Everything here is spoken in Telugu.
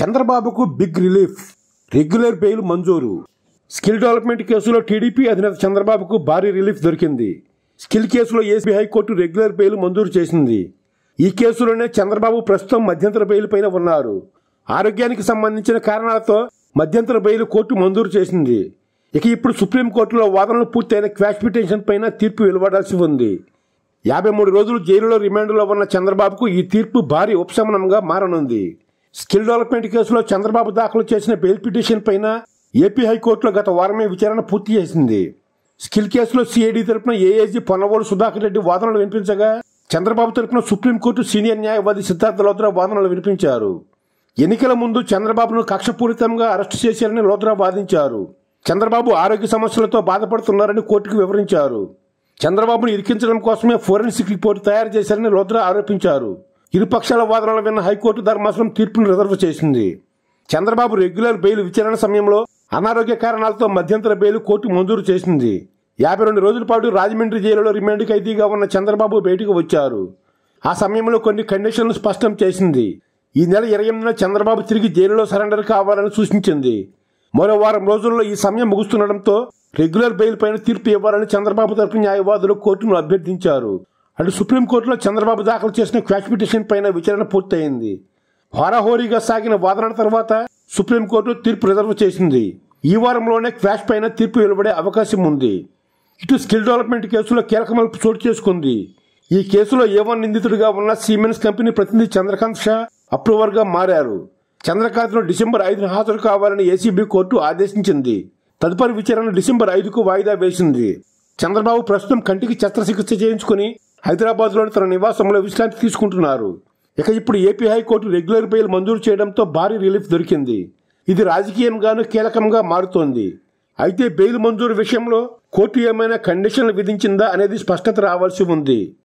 చంద్రబాబుకు బిగ్ రిలీఫ్ రెగ్యులర్ బెయిల్ మంజూరు స్కిల్ డెవలప్మెంట్ కేసులో టీడీపీ అధినేత చంద్రబాబుకు భారీ రిలీఫ్ దొరికింది స్కిల్ కేసులో ఏసీ హైకోర్టు రెగ్యులర్ బెయిల్ మంజూరు చేసింది ఈ కేసులోనే చంద్రబాబు ప్రస్తుతం మధ్యంతర బెయిల్ పైన ఉన్నారు ఆరోగ్యానికి సంబంధించిన కారణాలతో మధ్యంతర బెయిల్ కోర్టు మంజూరు చేసింది ఇక ఇప్పుడు సుప్రీంకోర్టులో వాదనలు పూర్తయిన క్వాష్ పిటిషన్ పైన తీర్పు వెలువడాల్సి ఉంది యాభై మూడు రోజులు జైలులో రిమాండ్లో ఉన్న చంద్రబాబుకు ఈ తీర్పు భారీ ఉపశమనంగా మారనుంది స్కిల్ డెవలప్మెంట్ కేసులో చంద్రబాబు దాఖలు చేసిన బెయిల్ పిటిషన్ పైన ఏపీ హైకోర్టులో గత వారమే విచారణ పూర్తి చేసింది స్కిల్ కేసులో సిఐడి తరపున ఏఏజీ పొన్నవోలు సుధాకర్ రెడ్డి వాదనలు వినిపించగా చంద్రబాబు తరపున సుప్రీంకోర్టు సీనియర్ న్యాయవాది సిద్ధార్థ లోద్రా వాదనలు వినిపించారు ఎన్నికల ముందు చంద్రబాబును కక్షపూరితంగా అరెస్టు చేశారని లోద్రా వాదించారు చంద్రబాబు ఆరోగ్య సమస్యలతో బాధపడుతున్నారని కోర్టుకు వివరించారు చంద్రబాబును ఇరికించడం కోసమే ఫోరెన్సిక్ రిపోర్టు తయారు చేశారని లోద్రా ఆరోపించారు ఇరుపక్షాల వాదనలు విన్న హైకోర్టు ధర్మాసనం తీర్పును రిజర్వ్ చేసింది చంద్రబాబు రెగ్యులర్ బెయిల్ విచారణ సమయంలో అనారోగ్య కారణాలతో మధ్యంతర బెయిల్ కోర్టు మంజూరు చేసింది యాభై రెండు రోజుల పాటు రాజమండ్రి జైలులో రిమాండ్ ఖైదీగా ఉన్న చంద్రబాబు బయటకు వచ్చారు ఆ సమయంలో కొన్ని కండిషన్లు స్పష్టం చేసింది ఈ నెల ఇరవై ఎనిమిదిన చంద్రబాబు తిరిగి జైలులో సరెండర్ కావాలని సూచించింది మరో వారం రోజుల్లో ఈ సమయం ముగుస్తుండటంతో రెగ్యులర్ బెయిల్ పైన తీర్పు ఇవ్వాలని చంద్రబాబు తరపు న్యాయవాదులు కోర్టును అభ్యర్థించారు అటు సుప్రీంకోర్టులో చంద్రబాబు దాఖలు చేసిన క్వాష్ పిటిషన్ పైన విచారణ పూర్తయింది హోరాహోరీగా సాగిన వాదన తర్వాత సుప్రీంకోర్టు తీర్పు రిజర్వ్ చేసింది ఈ వారంలోనే క్వాష్ పైన తీర్పు వెలువడే అవకాశం ఉంది ఇటు స్కిల్ డెవలప్మెంట్ కేసులో కీలక చోటు చేసుకుంది ఈ కేసులో ఏవో నిందితుడిగా ఉన్న సీమెన్స్ కంపెనీ ప్రతినిధి చంద్రకాంత్ షా అప్రూవర్గా మారారు చంద్రకాంత్ను డిసెంబర్ ఐదున హాజరు కావాలని ఏసీబీ కోర్టు ఆదేశించింది తదుపరి విచారణ డిసెంబర్ ఐదుకు వాయిదా వేసింది చంద్రబాబు ప్రస్తుతం కంటికి శస్త్రచికిత్స చేయించుకుని హైదరాబాద్లోని తన నివాసంలో విశ్రాంతి తీసుకుంటున్నారు ఇక ఇప్పుడు ఏపీ హైకోర్టు రెగ్యులర్ బెయిల్ మంజూరు చేయడంతో భారీ రిలీఫ్ దొరికింది ఇది రాజకీయంగానూ కీలకంగా మారుతోంది అయితే బెయిల్ మంజూరు విషయంలో కోర్టు ఏమైనా కండిషన్లు విధించిందా అనేది స్పష్టత రావాల్సి ఉంది